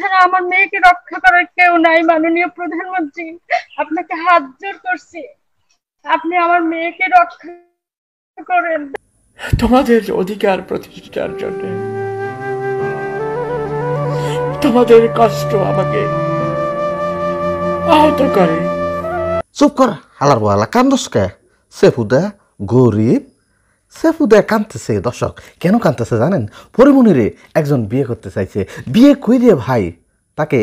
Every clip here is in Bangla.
ছাড়া আমার মেয়েকে রক্ষা করার কেউ নাই মাননীয় প্রধানমন্ত্রী আপনাকে হাত জোর করছি আপনি আমার মেয়েকে রক্ষা করেন তোমাদের অধিকার প্রতিষ্ঠার জন্য তোমাদের কষ্ট আমাকে আহত করে চুপ কর হালার বালা কান্দস কে সে গরিব সে ফুদে কাঁদতেছে দর্শক কেন কাঁদতেছে জানেন পরিমণিরে একজন বিয়ে করতে চাইছে বিয়ে কই দিয়ে ভাই তাকে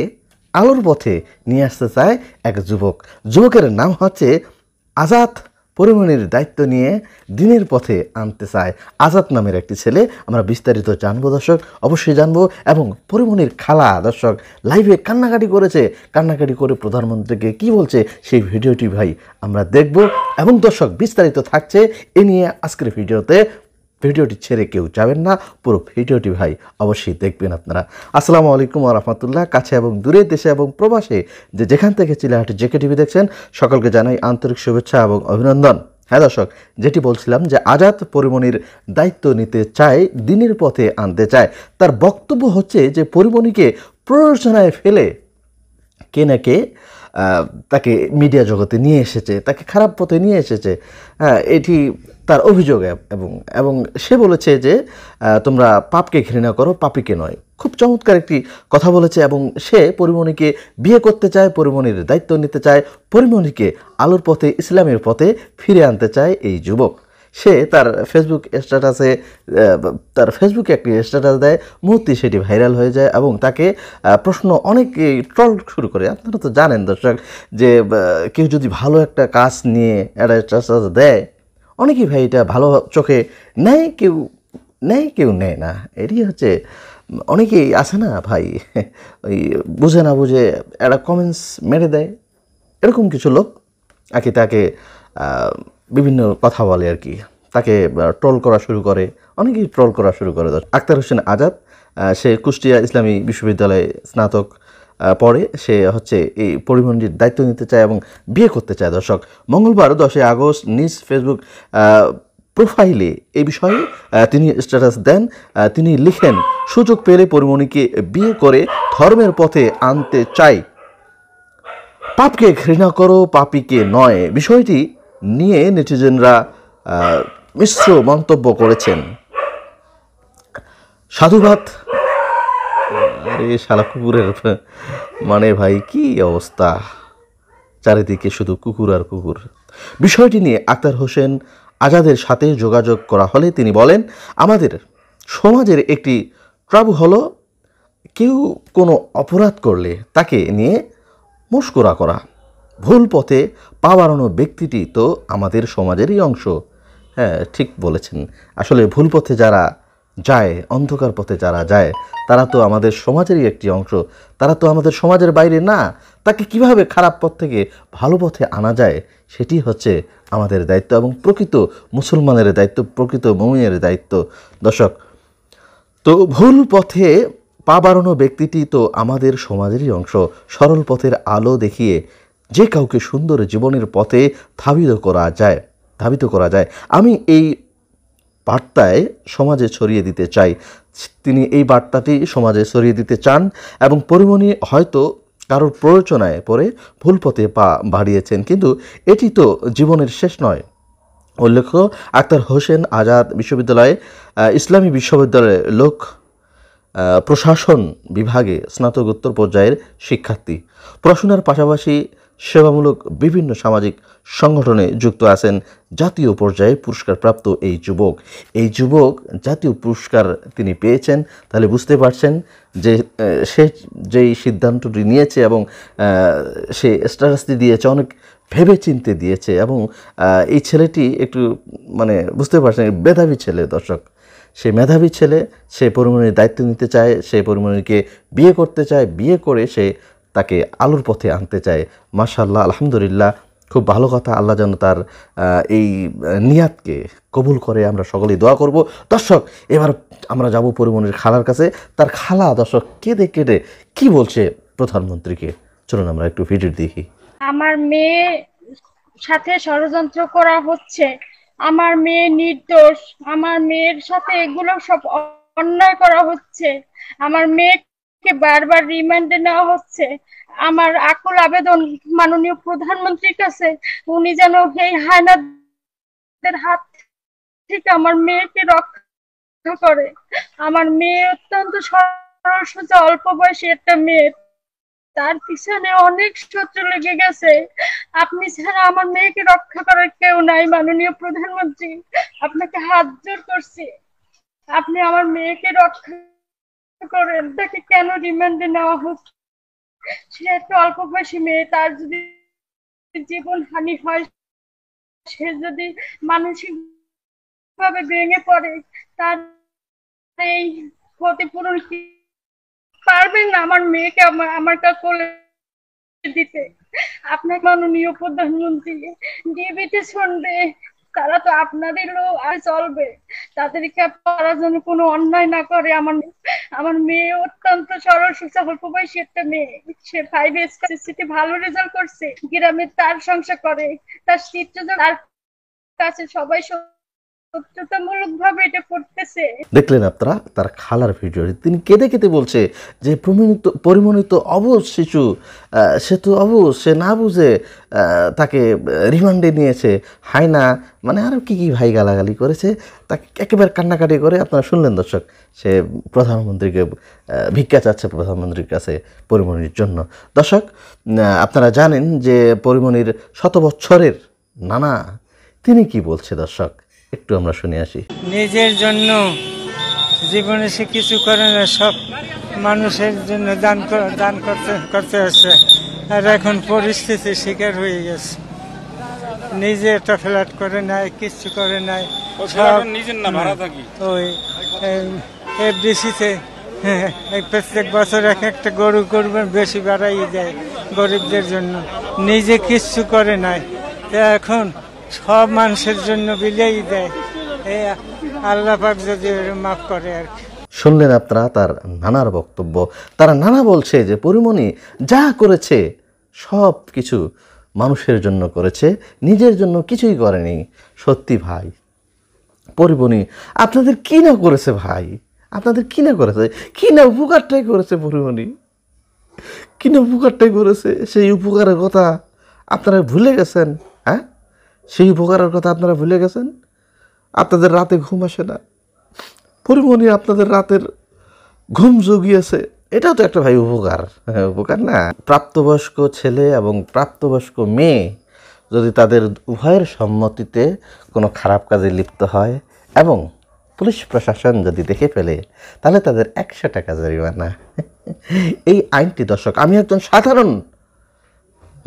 আলোর পথে নিয়ে আসতে চায় এক যুবক যুবকের নাম হচ্ছে আজাদ পরিমণির দায়িত্ব নিয়ে দিনের পথে আনতে চায় আজাদ নামের একটি ছেলে আমরা বিস্তারিত জানবো দর্শক অবশ্যই জানবো এবং পরিমণির খালা দর্শক লাইভে কান্নাকাটি করেছে কান্নাকাটি করে প্রধানমন্ত্রীকে কি বলছে সেই ভিডিওটি ভাই আমরা দেখব এবং দর্শক বিস্তারিত থাকছে এ নিয়ে আজকের ভিডিওতে ভিডিওটি ছেড়ে কেউ যাবেন না পুরো ভিডিওটি ভাই অবশ্যই দেখবেন আপনারা আসসালামু আলাইকুম রহমতুল্লাহ কাছে এবং দূরে দেশে এবং প্রবাসে যে যেখান থেকে চিলাহাটি জেকে টিভি দেখছেন সকলকে জানাই আন্তরিক শুভেচ্ছা এবং অভিনন্দন হ্যাঁ দর্শক যেটি বলছিলাম যে আজাদ পরিমণির দায়িত্ব নিতে চায় দিনের পথে আনতে চায় তার বক্তব্য হচ্ছে যে পরিমণিকে প্ররোচনায় ফেলে কে না কে তাকে মিডিয়া জগতে নিয়ে এসেছে তাকে খারাপ পথে নিয়ে এসেছে হ্যাঁ এটি তার অভিযোগ এবং এবং সে বলেছে যে তোমরা পাপকে ঘৃণা করো পাপিকে নয় খুব চমৎকার একটি কথা বলেছে এবং সে পরিমণিকে বিয়ে করতে চায় পরিমণির দায়িত্ব নিতে চায় পরিমণিকে আলোর পথে ইসলামের পথে ফিরে আনতে চায় এই যুবক সে তার ফেসবুক স্ট্যাটাসে তার ফেসবুকে একটি স্ট্যাটাস দেয় মুহূর্তে সেটি ভাইরাল হয়ে যায় এবং তাকে প্রশ্ন অনেক ট্রল শুরু করে আপনারা তো জানেন দর্শক যে কেউ যদি ভালো একটা কাজ নিয়ে একটা স্ট্যাটাস দেয় অনেকেই ভাই এটা ভালো চোখে নেয় কেউ নেয় কেউ নেয় না এটি হচ্ছে অনেকেই আছে না ভাই ওই বুঝে না বুঝে একটা কমেন্টস মেরে দেয় এরকম কিছু লোক আর কি তাকে বিভিন্ন কথা বলে আর কি তাকে ট্রল করা শুরু করে অনেকেই ট্রল করা শুরু করে আক্তার হোসেন আজাদ সে কুষ্টিয়া ইসলামী বিশ্ববিদ্যালয়ে স্নাতক পরে সে হচ্ছে এই পরিবহনটির দায়িত্ব নিতে চায় এবং বিয়ে করতে চায় দর্শক মঙ্গলবার দশই আগস্ট নিজ ফেসবুক প্রোফাইলে এ বিষয়ে তিনি স্ট্যাটাস দেন তিনি লিখেন সুযোগ পেলে পরিমণিকে বিয়ে করে ধর্মের পথে আনতে চাই পাপকে ঘৃণা করো পাপিকে নয় বিষয়টি নিয়ে নেটিজেনরা মিশ্র মন্তব্য করেছেন সাধুবাদ আরে শালা কুকুরের মানে ভাই কি অবস্থা চারিদিকে শুধু কুকুর আর কুকুর বিষয়টি নিয়ে আক্তার হোসেন আজাদের সাথে যোগাযোগ করা হলে তিনি বলেন আমাদের সমাজের একটি ট্রাবু হলো কেউ কোনো অপরাধ করলে তাকে নিয়ে মস্করা করা ভুল পথে পা বাড়ানো ব্যক্তিটি তো আমাদের সমাজেরই অংশ হ্যাঁ ঠিক বলেছেন আসলে ভুল পথে যারা যায় অন্ধকার পথে যারা যায় তারা তো আমাদের সমাজেরই একটি অংশ তারা তো আমাদের সমাজের বাইরে না তাকে কিভাবে খারাপ পথ থেকে ভালো পথে আনা যায় সেটি হচ্ছে আমাদের দায়িত্ব এবং প্রকৃত মুসলমানের দায়িত্ব প্রকৃত মমিনের দায়িত্ব দর্শক তো ভুল পথে পা বাড়ানো ব্যক্তিটি তো আমাদের সমাজেরই অংশ সরল পথের আলো দেখিয়ে যে কাউকে সুন্দর জীবনের পথে থাবিত করা যায় ধাবিত করা যায় আমি এই বার্তায় সমাজে ছড়িয়ে দিতে চাই তিনি এই বার্তাটি সমাজে ছড়িয়ে দিতে চান এবং পরিমণি হয়তো কারোর প্ররোচনায় পড়ে ভুল পথে পা বাড়িয়েছেন কিন্তু এটি তো জীবনের শেষ নয় উল্লেখ্য আক্তার হোসেন আজাদ বিশ্ববিদ্যালয়ে ইসলামী বিশ্ববিদ্যালয়ের লোক প্রশাসন বিভাগে স্নাতকোত্তর পর্যায়ের শিক্ষার্থী পড়াশোনার পাশাপাশি সেবামূলক বিভিন্ন সামাজিক সংগঠনে যুক্ত আছেন জাতীয় পর্যায়ে পুরস্কারপ্রাপ্ত এই যুবক এই যুবক জাতীয় পুরস্কার তিনি পেয়েছেন তাহলে বুঝতে পারছেন যে সে যেই সিদ্ধান্তটি নিয়েছে এবং সে স্ট্যাটাসটি দিয়েছে অনেক ভেবে চিনতে দিয়েছে এবং এই ছেলেটি একটু মানে বুঝতে পারছেন মেধাবী ছেলে দর্শক সে মেধাবী ছেলে সে পরিমাণের দায়িত্ব নিতে চায় সে পরিমাণকে বিয়ে করতে চায় বিয়ে করে সে তাকে আলোর পথে আনতে চায় মাশাল্লাহ আলহামদুলিল্লাহ খুব ভালো কথা আল্লাহ যেন তার এই নিয়াতকে কবুল করে আমরা সকলেই দোয়া করব দর্শক এবার আমরা যাব পরিমণির খালার কাছে তার খালা দর্শক কেঁদে কেটে কি বলছে প্রধানমন্ত্রীকে চলুন আমরা একটু ভিডিও দেখি আমার মেয়ে সাথে ষড়যন্ত্র করা হচ্ছে আমার মেয়ে নির্দোষ আমার মেয়ের সাথে এগুলো সব অন্যায় করা হচ্ছে আমার মেয়ে বারবার রিমান্ডে নেওয়া হচ্ছে আমার আকুল আবেদন মাননীয় প্রধানমন্ত্রীর কাছে উনি যেন এই হায়নাদের হাত থেকে আমার মেয়েকে রক্ষা করে আমার মেয়ে অত্যন্ত সরসজা অল্প বয়সী একটা মেয়ে তার পিছনে অনেক শত্রু লেগে গেছে আপনি ছাড়া আমার মেয়েকে রক্ষা করার কেউ নাই মাননীয় প্রধানমন্ত্রী আপনাকে হাত জোর করছি আপনি আমার মেয়েকে রক্ষা করেন তাকে কেন রিমান্ডে নেওয়া হচ্ছে সে একটা অল্প বয়সী মেয়ে তার যদি জীবন হানি হয় সে যদি মানসিক ভাবে ভেঙে পড়ে তার এই ক্ষতিপূরণ কি পারবেন না আমার মেয়েকে আমার কাছে কোলে দিতে আপনার মাননীয় প্রধানমন্ত্রী ডিবিটি শুনবে তারা তো আপনাদেরও আর চলবে তাদেরকে পড়ার জন্য কোনো অন্যায় না করে আমার আমার মেয়ে অত্যন্ত সরল সুস্থ অল্প বয়সী একটা মেয়ে সে ফাইভ এসিতে ভালো রেজাল্ট করছে গ্রামে তার সংসার করে তার শীত আর কাছে সবাই দেখলেন আপনারা তার খালার ভিডিও তিনি কেঁদে কেঁদে বলছে যে প্রমিত পরিমণিত অবুজ শিশু সে তো অবুজ সে না বুঝে তাকে রিমান্ডে নিয়েছে হাইনা মানে আরও কী কী ভাই গালাগালি করেছে তাকে একেবারে কান্নাকাটি করে আপনারা শুনলেন দর্শক সে প্রধানমন্ত্রীকে ভিক্ষা চাচ্ছে প্রধানমন্ত্রীর কাছে পরিমণির জন্য দর্শক আপনারা জানেন যে পরিমণির শত বছরের নানা তিনি কি বলছে দর্শক একটু আমরা শুনে আসি নিজের জন্য জীবনে সে কিছু করে না সব মানুষের জন্য দান দান করতে করতে আসে আর এখন পরিস্থিতি শিকার হয়ে গেছে নিজে এটা ফ্ল্যাট করে নাই কিছু করে নাই সব নিজের না ওই এফডিসিতে হ্যাঁ, প্রত্যেক বছর এক একটা গরু করবেন বেশি বাড়াই দেয় গরিবদের জন্য নিজে কিচ্ছু করে নাই এখন সব মানুষের জন্য বিলেই দেয় আল্লাহ পাক যদি মাফ করে আর কি শুনলেন আপনারা তার নানার বক্তব্য তারা নানা বলছে যে পরিমণি যা করেছে সব কিছু মানুষের জন্য করেছে নিজের জন্য কিছুই করেনি সত্যি ভাই পরিমণি আপনাদের কী না করেছে ভাই আপনাদের কী না করেছে কী না উপকারটাই করেছে পরিমণি কী না উপকারটাই করেছে সেই উপকারের কথা আপনারা ভুলে গেছেন হ্যাঁ সেই উপকারের কথা আপনারা ভুলে গেছেন আপনাদের রাতে ঘুম আসে না পরিমণি আপনাদের রাতের ঘুম জুগিয়েছে এটাও তো একটা ভাই উপকার হ্যাঁ, উপকার না প্রাপ্তবয়স্ক ছেলে এবং প্রাপ্তবয়স্ক মেয়ে যদি তাদের উভয়ের সম্মতিতে কোনো খারাপ কাজে লিপ্ত হয় এবং পুলিশ প্রশাসন যদি দেখে ফেলে তাহলে তাদের একশো টাকা জরিমানা এই আইনটি দর্শক আমি একজন সাধারণ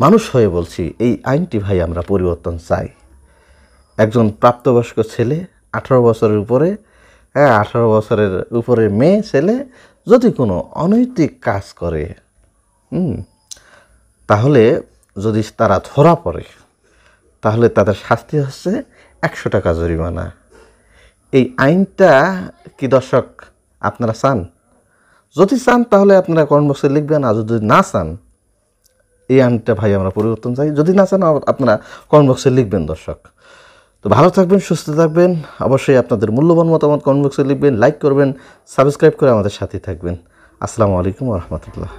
মানুষ হয়ে বলছি এই আইনটি ভাই আমরা পরিবর্তন চাই একজন প্রাপ্তবয়স্ক ছেলে আঠারো বছরের উপরে হ্যাঁ আঠারো বছরের উপরে মেয়ে ছেলে যদি কোনো অনৈতিক কাজ করে হুম তাহলে যদি তারা ধরা পড়ে তাহলে তাদের শাস্তি হচ্ছে একশো টাকা জরিমানা এই আইনটা কি দর্শক আপনারা চান যদি চান তাহলে আপনারা কর্মসূচি লিখবেন আর যদি না চান এই আইনটা ভাই আমরা পরিবর্তন চাই যদি না চান আপনারা কমেন্ট বক্সে লিখবেন দর্শক তো ভালো থাকবেন সুস্থ থাকবেন অবশ্যই আপনাদের মূল্যবান মতামত কমেন্ট বক্সে লিখবেন লাইক করবেন সাবস্ক্রাইব করে আমাদের সাথে থাকবেন আসসালামু আলাইকুম রহমতুল্লাহ